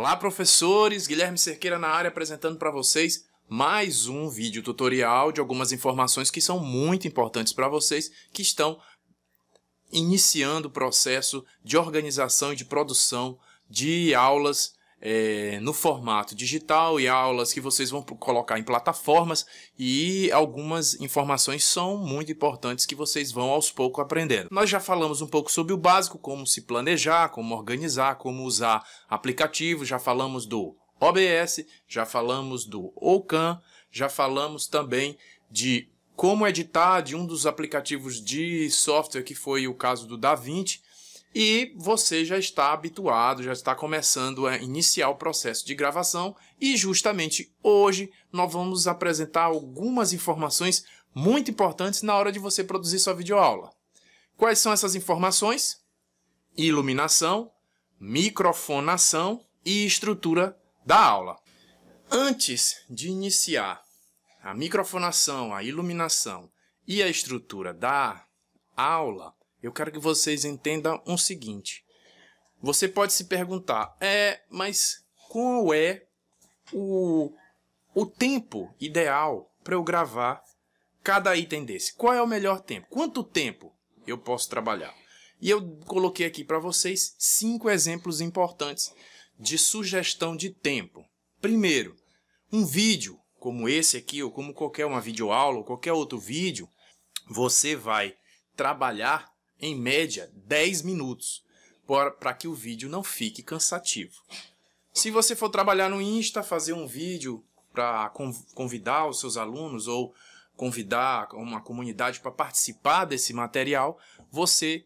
Olá professores, Guilherme Cerqueira na área apresentando para vocês mais um vídeo tutorial de algumas informações que são muito importantes para vocês que estão iniciando o processo de organização e de produção de aulas é, no formato digital e aulas que vocês vão colocar em plataformas e algumas informações são muito importantes que vocês vão aos poucos aprendendo. Nós já falamos um pouco sobre o básico, como se planejar, como organizar, como usar aplicativos, já falamos do OBS, já falamos do OCAN, já falamos também de como editar de um dos aplicativos de software que foi o caso do DaVinci, e você já está habituado, já está começando a iniciar o processo de gravação e justamente hoje nós vamos apresentar algumas informações muito importantes na hora de você produzir sua videoaula. Quais são essas informações? Iluminação, microfonação e estrutura da aula. Antes de iniciar a microfonação, a iluminação e a estrutura da aula, eu quero que vocês entendam o um seguinte. Você pode se perguntar, é, mas qual é o, o tempo ideal para eu gravar cada item desse? Qual é o melhor tempo? Quanto tempo eu posso trabalhar? E eu coloquei aqui para vocês cinco exemplos importantes de sugestão de tempo. Primeiro, um vídeo como esse aqui, ou como qualquer uma videoaula, ou qualquer outro vídeo, você vai trabalhar em média 10 minutos, para que o vídeo não fique cansativo. Se você for trabalhar no Insta, fazer um vídeo para convidar os seus alunos ou convidar uma comunidade para participar desse material, você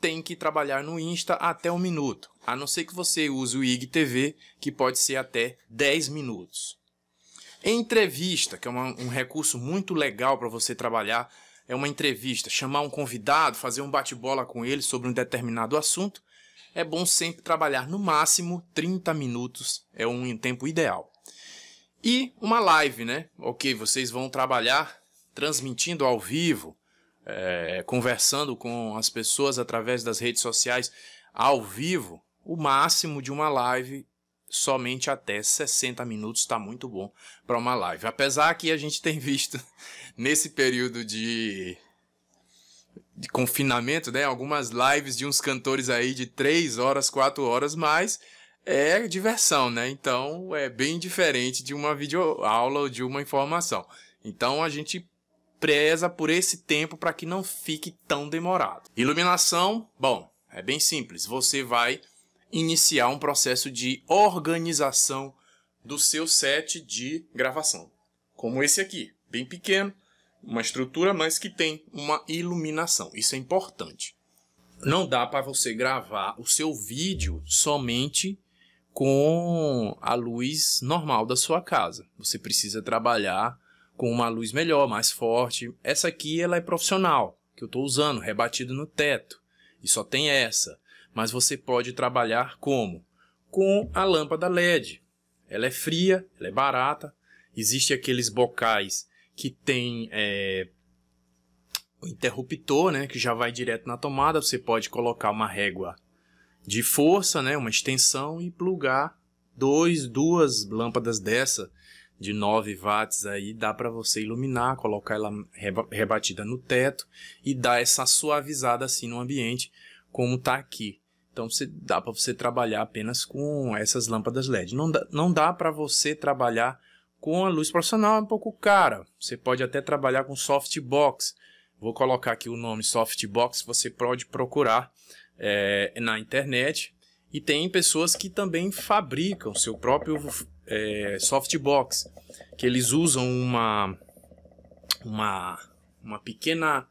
tem que trabalhar no Insta até um minuto, a não ser que você use o IGTV, que pode ser até 10 minutos. Entrevista, que é uma, um recurso muito legal para você trabalhar é uma entrevista, chamar um convidado, fazer um bate-bola com ele sobre um determinado assunto, é bom sempre trabalhar no máximo 30 minutos, é um tempo ideal. E uma live, né? Ok, vocês vão trabalhar transmitindo ao vivo, é, conversando com as pessoas através das redes sociais ao vivo, o máximo de uma live somente até 60 minutos está muito bom para uma live. Apesar que a gente tem visto nesse período de, de confinamento, né, algumas lives de uns cantores aí de 3 horas, 4 horas, mas é diversão, né? Então é bem diferente de uma videoaula ou de uma informação. Então a gente preza por esse tempo para que não fique tão demorado. Iluminação, bom, é bem simples. Você vai iniciar um processo de organização do seu set de gravação. Como esse aqui, bem pequeno, uma estrutura, mas que tem uma iluminação. Isso é importante. Não dá para você gravar o seu vídeo somente com a luz normal da sua casa. Você precisa trabalhar com uma luz melhor, mais forte. Essa aqui ela é profissional, que eu estou usando, rebatido no teto. E só tem essa mas você pode trabalhar como? Com a lâmpada LED. Ela é fria, ela é barata. Existem aqueles bocais que tem é, o interruptor, né, que já vai direto na tomada. Você pode colocar uma régua de força, né, uma extensão e plugar dois, duas lâmpadas dessa de 9 watts aí dá para você iluminar, colocar ela rebatida no teto e dar essa suavizada assim no ambiente como está aqui. Então você, dá para você trabalhar apenas com essas lâmpadas LED. Não dá, não dá para você trabalhar com a luz profissional, é um pouco cara. Você pode até trabalhar com softbox. Vou colocar aqui o nome softbox, você pode procurar é, na internet. E tem pessoas que também fabricam seu próprio é, eh, softbox, que eles usam uma, uma, uma pequena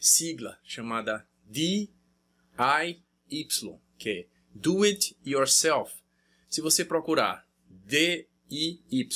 sigla chamada DIY Y, que é Do It Yourself. Se você procurar D-I-Y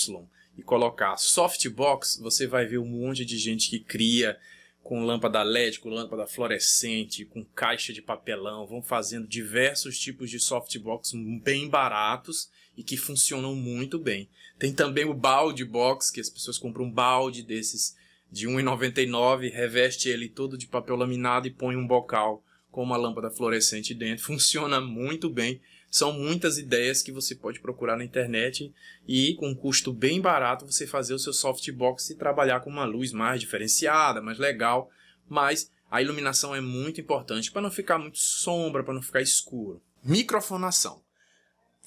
e colocar softbox, você vai ver um monte de gente que cria com lâmpada LED, com lâmpada fluorescente, com caixa de papelão, vão fazendo diversos tipos de softbox bem baratos e que funcionam muito bem. Tem também o balde box, que as pessoas compram um balde desses de R$1,99, reveste ele todo de papel laminado e põe um bocal com uma lâmpada fluorescente dentro, funciona muito bem. São muitas ideias que você pode procurar na internet e com um custo bem barato você fazer o seu softbox e trabalhar com uma luz mais diferenciada, mais legal, mas a iluminação é muito importante para não ficar muito sombra, para não ficar escuro. Microfonação.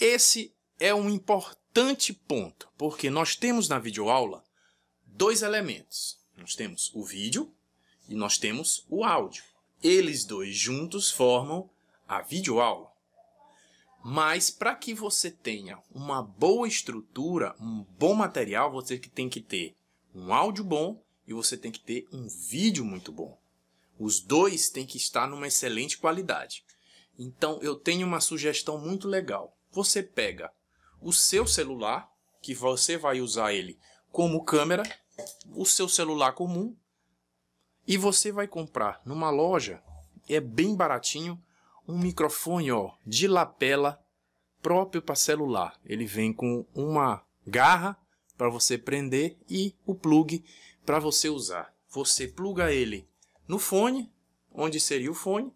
Esse é um importante ponto, porque nós temos na videoaula dois elementos. Nós temos o vídeo e nós temos o áudio. Eles dois juntos formam a videoaula. Mas para que você tenha uma boa estrutura, um bom material, você tem que ter um áudio bom e você tem que ter um vídeo muito bom. Os dois têm que estar numa excelente qualidade. Então eu tenho uma sugestão muito legal. Você pega o seu celular, que você vai usar ele como câmera, o seu celular comum, e você vai comprar numa loja, é bem baratinho, um microfone ó, de lapela próprio para celular. Ele vem com uma garra para você prender e o plug para você usar. Você pluga ele no fone, onde seria o fone,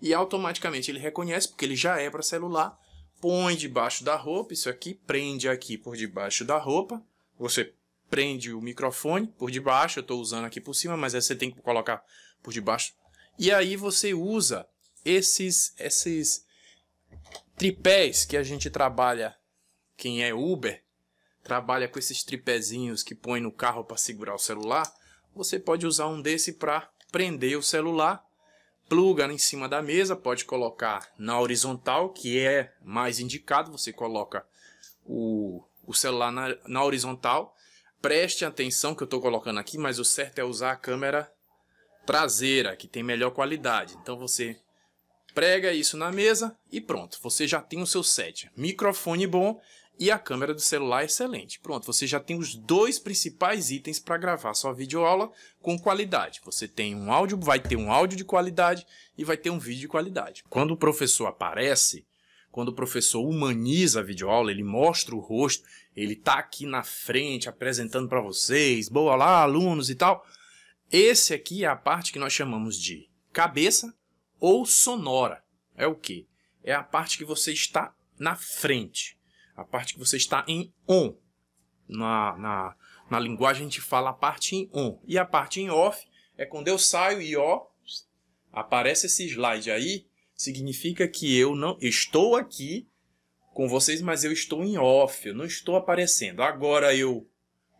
e automaticamente ele reconhece, porque ele já é para celular, põe debaixo da roupa, isso aqui, prende aqui por debaixo da roupa, você prende o microfone por debaixo, eu estou usando aqui por cima, mas você tem que colocar por debaixo. E aí você usa esses, esses tripés que a gente trabalha, quem é Uber, trabalha com esses tripézinhos que põe no carro para segurar o celular, você pode usar um desse para prender o celular, pluga em cima da mesa, pode colocar na horizontal, que é mais indicado, você coloca o, o celular na, na horizontal Preste atenção que eu estou colocando aqui, mas o certo é usar a câmera traseira, que tem melhor qualidade. Então você prega isso na mesa e pronto, você já tem o seu set. Microfone bom e a câmera do celular é excelente. Pronto, você já tem os dois principais itens para gravar sua videoaula com qualidade. Você tem um áudio, vai ter um áudio de qualidade e vai ter um vídeo de qualidade. Quando o professor aparece, quando o professor humaniza a videoaula, ele mostra o rosto, ele está aqui na frente apresentando para vocês, boa lá, alunos e tal. Esse aqui é a parte que nós chamamos de cabeça ou sonora. É o quê? É a parte que você está na frente, a parte que você está em on. Na, na, na linguagem a gente fala a parte em on. E a parte em off é quando eu saio e ó, aparece esse slide aí significa que eu não estou aqui com vocês, mas eu estou em off, eu não estou aparecendo. Agora eu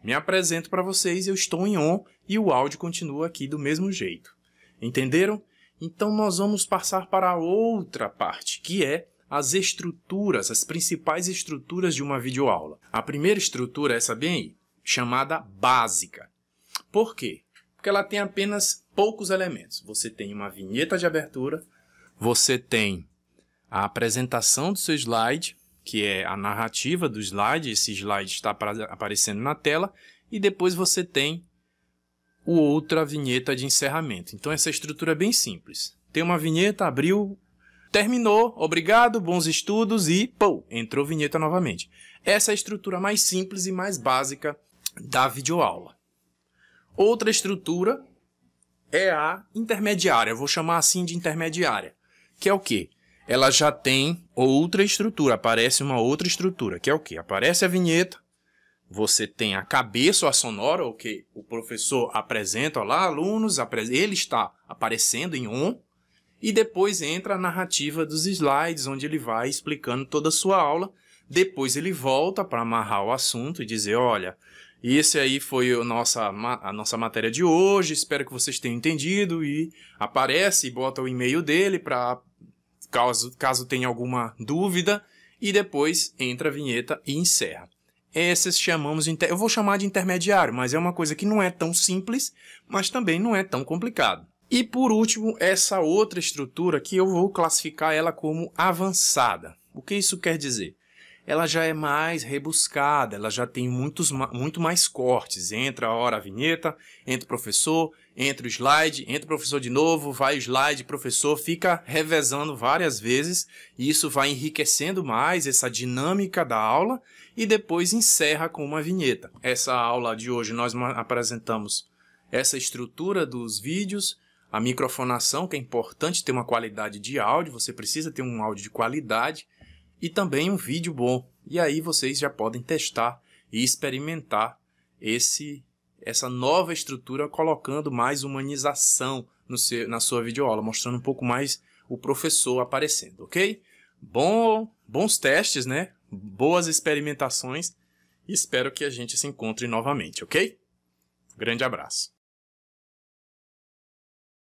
me apresento para vocês, eu estou em on e o áudio continua aqui do mesmo jeito. Entenderam? Então nós vamos passar para a outra parte, que é as estruturas, as principais estruturas de uma videoaula. A primeira estrutura é essa bem aí, chamada básica. Por quê? Porque ela tem apenas poucos elementos. Você tem uma vinheta de abertura, você tem a apresentação do seu slide, que é a narrativa do slide, esse slide está aparecendo na tela, e depois você tem o outra vinheta de encerramento. Então essa estrutura é bem simples. Tem uma vinheta, abriu, terminou, obrigado, bons estudos e pô, entrou vinheta novamente. Essa é a estrutura mais simples e mais básica da videoaula. Outra estrutura é a intermediária, vou chamar assim de intermediária que é o quê? Ela já tem outra estrutura, aparece uma outra estrutura, que é o quê? Aparece a vinheta, você tem a cabeça, a sonora, o que o professor apresenta, lá, alunos, ele está aparecendo em on, e depois entra a narrativa dos slides, onde ele vai explicando toda a sua aula. Depois ele volta para amarrar o assunto e dizer: olha, e esse aí foi a nossa, a nossa matéria de hoje. Espero que vocês tenham entendido. E aparece e bota o e-mail dele para caso, caso tenha alguma dúvida. E depois entra a vinheta e encerra. Esses chamamos de. Eu vou chamar de intermediário, mas é uma coisa que não é tão simples, mas também não é tão complicado. E por último, essa outra estrutura que eu vou classificar ela como avançada. O que isso quer dizer? ela já é mais rebuscada, ela já tem muitos, muito mais cortes. Entra a hora a vinheta, entra o professor, entra o slide, entra o professor de novo, vai o slide, professor, fica revezando várias vezes, e isso vai enriquecendo mais essa dinâmica da aula e depois encerra com uma vinheta. Essa aula de hoje nós apresentamos essa estrutura dos vídeos, a microfonação, que é importante ter uma qualidade de áudio, você precisa ter um áudio de qualidade, e também um vídeo bom. E aí vocês já podem testar e experimentar esse essa nova estrutura colocando mais humanização no seu, na sua videoaula, mostrando um pouco mais o professor aparecendo, ok? Bom, bons testes, né? Boas experimentações. Espero que a gente se encontre novamente, ok? Grande abraço.